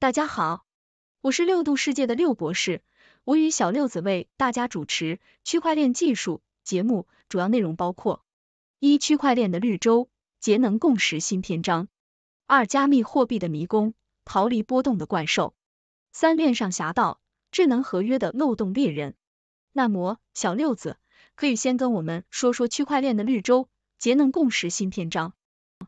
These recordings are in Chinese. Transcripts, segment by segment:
大家好，我是六度世界的六博士，我与小六子为大家主持区块链技术节目，主要内容包括：一、区块链的绿洲，节能共识新篇章；二、加密货币的迷宫，逃离波动的怪兽；三、链上侠盗，智能合约的漏洞猎人。那么，小六子可以先跟我们说说区块链的绿洲，节能共识新篇章。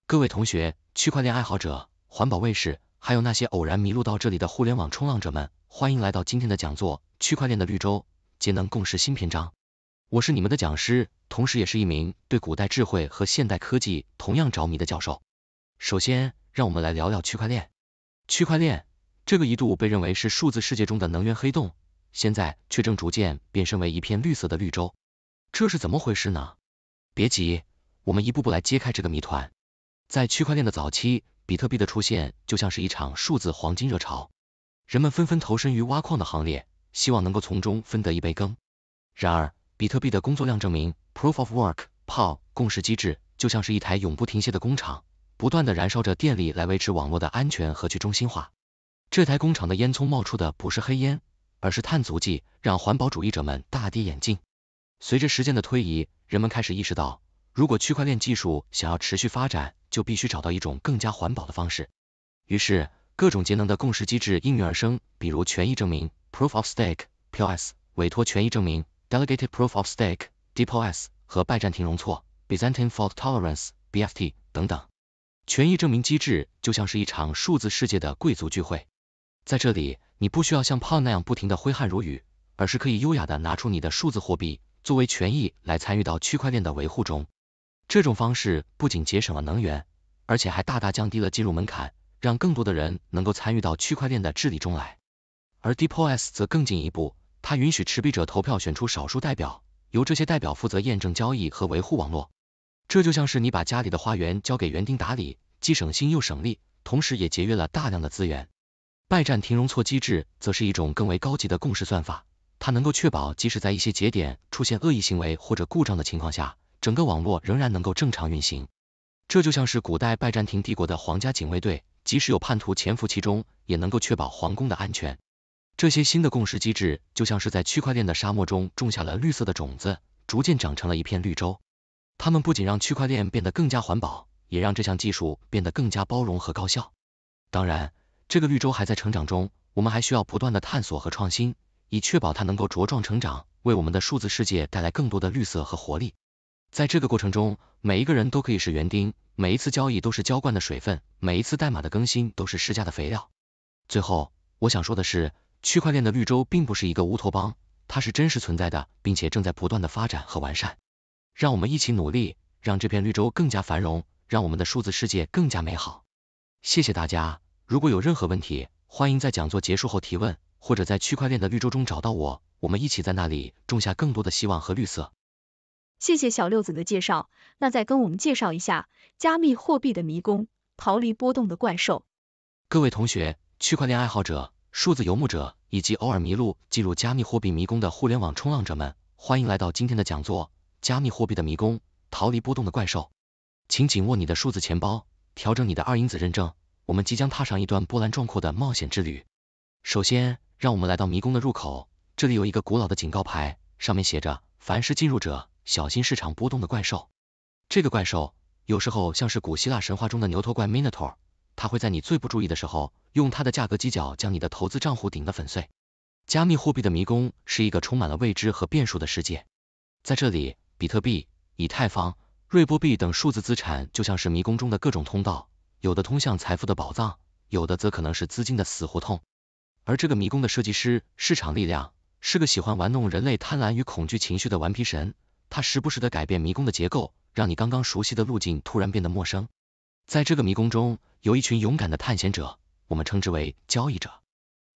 各位同学，区块链爱好者，环保卫士。还有那些偶然迷路到这里的互联网冲浪者们，欢迎来到今天的讲座《区块链的绿洲：节能共识新篇章》。我是你们的讲师，同时也是一名对古代智慧和现代科技同样着迷的教授。首先，让我们来聊聊区块链。区块链这个一度被认为是数字世界中的能源黑洞，现在却正逐渐变身为一片绿色的绿洲，这是怎么回事呢？别急，我们一步步来揭开这个谜团。在区块链的早期，比特币的出现就像是一场数字黄金热潮，人们纷纷投身于挖矿的行列，希望能够从中分得一杯羹。然而，比特币的工作量证明 （Proof of Work，PoW） 共识机制就像是一台永不停歇的工厂，不断的燃烧着电力来维持网络的安全和去中心化。这台工厂的烟囱冒出的不是黑烟，而是碳足迹，让环保主义者们大跌眼镜。随着时间的推移，人们开始意识到，如果区块链技术想要持续发展，就必须找到一种更加环保的方式，于是各种节能的共识机制应运而生，比如权益证明 （Proof of Stake，PoS）、委托权益证明 （Delegated Proof of Stake，DPoS） 和拜占庭容错 （Byzantine Fault Tolerance，BFT） 等等。权益证明机制就像是一场数字世界的贵族聚会，在这里，你不需要像胖那样不停的挥汗如雨，而是可以优雅的拿出你的数字货币作为权益来参与到区块链的维护中。这种方式不仅节省了能源，而且还大大降低了进入门槛，让更多的人能够参与到区块链的治理中来。而 De PoS 则更进一步，它允许持币者投票选出少数代表，由这些代表负责验证交易和维护网络。这就像是你把家里的花园交给园丁打理，既省心又省力，同时也节约了大量的资源。拜占庭容错机制则是一种更为高级的共识算法，它能够确保即使在一些节点出现恶意行为或者故障的情况下。整个网络仍然能够正常运行，这就像是古代拜占庭帝国的皇家警卫队，即使有叛徒潜伏其中，也能够确保皇宫的安全。这些新的共识机制就像是在区块链的沙漠中种下了绿色的种子，逐渐长成了一片绿洲。它们不仅让区块链变得更加环保，也让这项技术变得更加包容和高效。当然，这个绿洲还在成长中，我们还需要不断的探索和创新，以确保它能够茁壮成长，为我们的数字世界带来更多的绿色和活力。在这个过程中，每一个人都可以是园丁，每一次交易都是浇灌的水分，每一次代码的更新都是施加的肥料。最后，我想说的是，区块链的绿洲并不是一个乌托邦，它是真实存在的，并且正在不断的发展和完善。让我们一起努力，让这片绿洲更加繁荣，让我们的数字世界更加美好。谢谢大家，如果有任何问题，欢迎在讲座结束后提问，或者在区块链的绿洲中找到我，我们一起在那里种下更多的希望和绿色。谢谢小六子的介绍，那再跟我们介绍一下加密货币的迷宫，逃离波动的怪兽。各位同学、区块链爱好者、数字游牧者以及偶尔迷路进入加密货币迷宫的互联网冲浪者们，欢迎来到今天的讲座《加密货币的迷宫，逃离波动的怪兽》。请紧握你的数字钱包，调整你的二因子认证，我们即将踏上一段波澜壮阔的冒险之旅。首先，让我们来到迷宫的入口，这里有一个古老的警告牌，上面写着：凡是进入者。小心市场波动的怪兽，这个怪兽有时候像是古希腊神话中的牛头怪 Minotaur，它会在你最不注意的时候，用它的价格犄角将你的投资账户顶得粉碎。加密货币的迷宫是一个充满了未知和变数的世界，在这里，比特币、以太坊、瑞波币等数字资产就像是迷宫中的各种通道，有的通向财富的宝藏，有的则可能是资金的死胡同。而这个迷宫的设计师，市场力量，是个喜欢玩弄人类贪婪与恐惧情绪的顽皮神。它时不时的改变迷宫的结构，让你刚刚熟悉的路径突然变得陌生。在这个迷宫中，有一群勇敢的探险者，我们称之为交易者。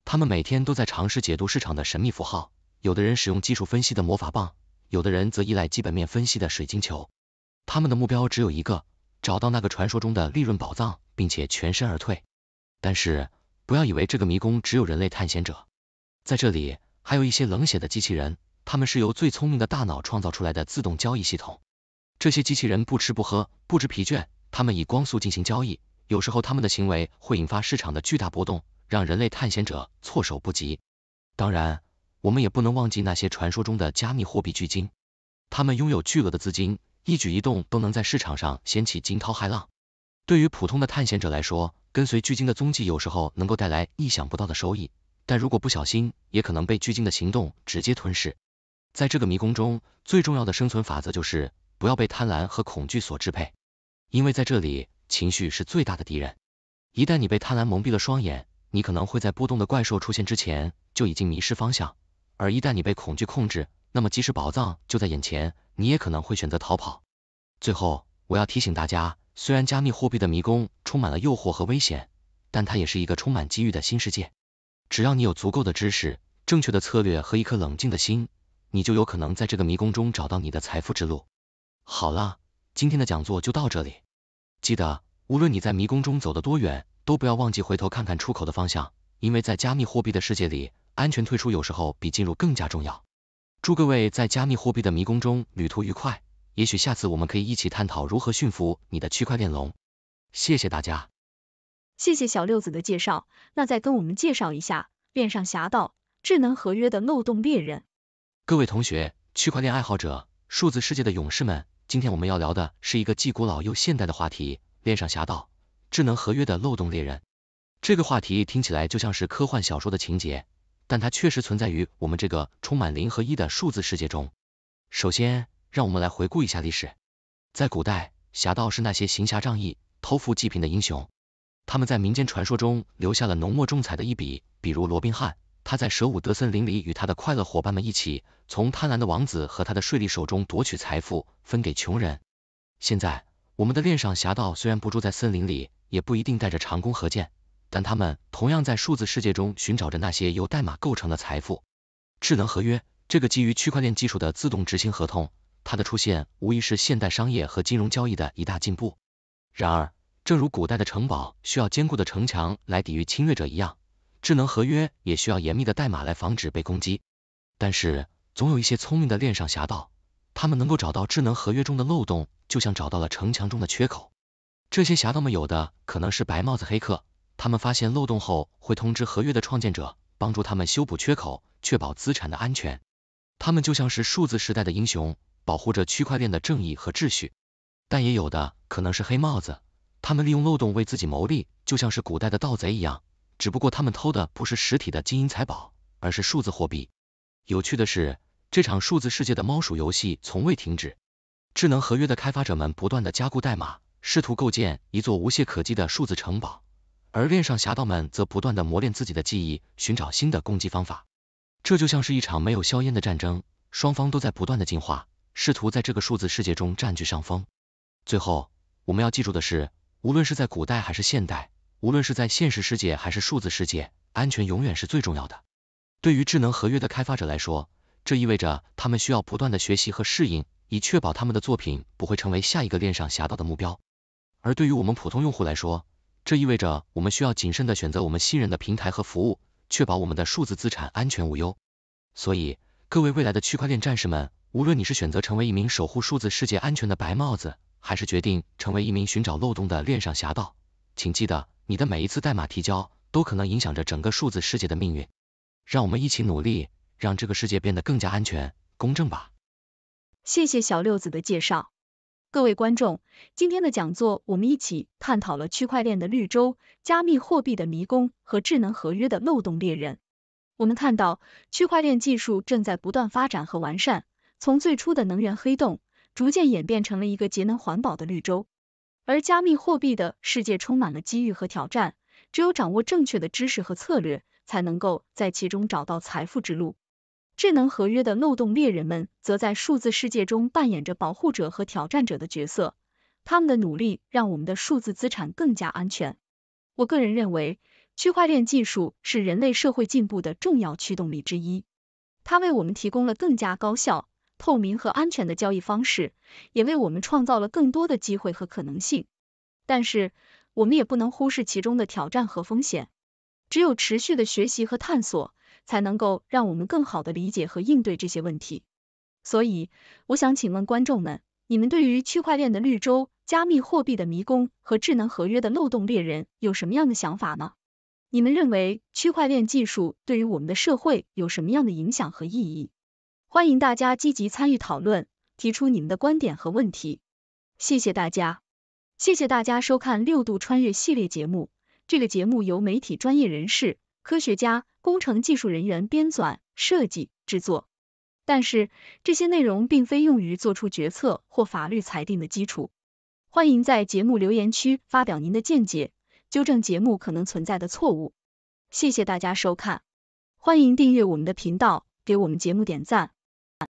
他们每天都在尝试解读市场的神秘符号，有的人使用技术分析的魔法棒，有的人则依赖基本面分析的水晶球。他们的目标只有一个，找到那个传说中的利润宝藏，并且全身而退。但是，不要以为这个迷宫只有人类探险者，在这里还有一些冷血的机器人。他们是由最聪明的大脑创造出来的自动交易系统，这些机器人不吃不喝，不知疲倦，他们以光速进行交易，有时候他们的行为会引发市场的巨大波动，让人类探险者措手不及。当然，我们也不能忘记那些传说中的加密货币巨鲸，他们拥有巨额的资金，一举一动都能在市场上掀起惊涛骇浪。对于普通的探险者来说，跟随巨鲸的踪迹有时候能够带来意想不到的收益，但如果不小心，也可能被巨鲸的行动直接吞噬。在这个迷宫中，最重要的生存法则就是不要被贪婪和恐惧所支配，因为在这里，情绪是最大的敌人。一旦你被贪婪蒙蔽了双眼，你可能会在波动的怪兽出现之前就已经迷失方向；而一旦你被恐惧控制，那么即使宝藏就在眼前，你也可能会选择逃跑。最后，我要提醒大家，虽然加密货币的迷宫充满了诱惑和危险，但它也是一个充满机遇的新世界。只要你有足够的知识、正确的策略和一颗冷静的心。你就有可能在这个迷宫中找到你的财富之路。好了，今天的讲座就到这里。记得，无论你在迷宫中走得多远，都不要忘记回头看看出口的方向，因为在加密货币的世界里，安全退出有时候比进入更加重要。祝各位在加密货币的迷宫中旅途愉快。也许下次我们可以一起探讨如何驯服你的区块链龙。谢谢大家。谢谢小六子的介绍，那再跟我们介绍一下链上侠盗、智能合约的漏洞猎人。各位同学，区块链爱好者，数字世界的勇士们，今天我们要聊的是一个既古老又现代的话题——链上侠盗，智能合约的漏洞猎人。这个话题听起来就像是科幻小说的情节，但它确实存在于我们这个充满零和一的数字世界中。首先，让我们来回顾一下历史。在古代，侠盗是那些行侠仗义、偷富济贫的英雄，他们在民间传说中留下了浓墨重彩的一笔，比如罗宾汉。他在舍伍德森林里与他的快乐伙伴们一起，从贪婪的王子和他的税吏手中夺取财富，分给穷人。现在，我们的恋上侠盗虽然不住在森林里，也不一定带着长弓和箭，但他们同样在数字世界中寻找着那些由代码构成的财富。智能合约，这个基于区块链技术的自动执行合同，它的出现无疑是现代商业和金融交易的一大进步。然而，正如古代的城堡需要坚固的城墙来抵御侵略者一样。智能合约也需要严密的代码来防止被攻击，但是总有一些聪明的链上侠盗，他们能够找到智能合约中的漏洞，就像找到了城墙中的缺口。这些侠盗们有的可能是白帽子黑客，他们发现漏洞后会通知合约的创建者，帮助他们修补缺口，确保资产的安全。他们就像是数字时代的英雄，保护着区块链的正义和秩序。但也有的可能是黑帽子，他们利用漏洞为自己谋利，就像是古代的盗贼一样。只不过他们偷的不是实体的金银财宝，而是数字货币。有趣的是，这场数字世界的猫鼠游戏从未停止。智能合约的开发者们不断的加固代码，试图构建一座无懈可击的数字城堡；而链上侠盗们则不断的磨练自己的技艺，寻找新的攻击方法。这就像是一场没有硝烟的战争，双方都在不断的进化，试图在这个数字世界中占据上风。最后，我们要记住的是，无论是在古代还是现代。无论是在现实世界还是数字世界，安全永远是最重要的。对于智能合约的开发者来说，这意味着他们需要不断地学习和适应，以确保他们的作品不会成为下一个链上侠盗的目标。而对于我们普通用户来说，这意味着我们需要谨慎地选择我们信任的平台和服务，确保我们的数字资产安全无忧。所以，各位未来的区块链战士们，无论你是选择成为一名守护数字世界安全的白帽子，还是决定成为一名寻找漏洞的链上侠盗，请记得。你的每一次代码提交都可能影响着整个数字世界的命运，让我们一起努力，让这个世界变得更加安全、公正吧。谢谢小六子的介绍，各位观众，今天的讲座我们一起探讨了区块链的绿洲、加密货币的迷宫和智能合约的漏洞猎人。我们看到，区块链技术正在不断发展和完善，从最初的能源黑洞，逐渐演变成了一个节能环保的绿洲。而加密货币的世界充满了机遇和挑战，只有掌握正确的知识和策略，才能够在其中找到财富之路。智能合约的漏洞猎人们则在数字世界中扮演着保护者和挑战者的角色，他们的努力让我们的数字资产更加安全。我个人认为，区块链技术是人类社会进步的重要驱动力之一，它为我们提供了更加高效。透明和安全的交易方式，也为我们创造了更多的机会和可能性。但是，我们也不能忽视其中的挑战和风险。只有持续的学习和探索，才能够让我们更好的理解和应对这些问题。所以，我想请问观众们，你们对于区块链的绿洲、加密货币的迷宫和智能合约的漏洞猎人有什么样的想法呢？你们认为区块链技术对于我们的社会有什么样的影响和意义？欢迎大家积极参与讨论，提出你们的观点和问题。谢谢大家，谢谢大家收看《六度穿越》系列节目。这个节目由媒体专业人士、科学家、工程技术人员编纂、设计、制作，但是这些内容并非用于做出决策或法律裁定的基础。欢迎在节目留言区发表您的见解，纠正节目可能存在的错误。谢谢大家收看，欢迎订阅我们的频道，给我们节目点赞。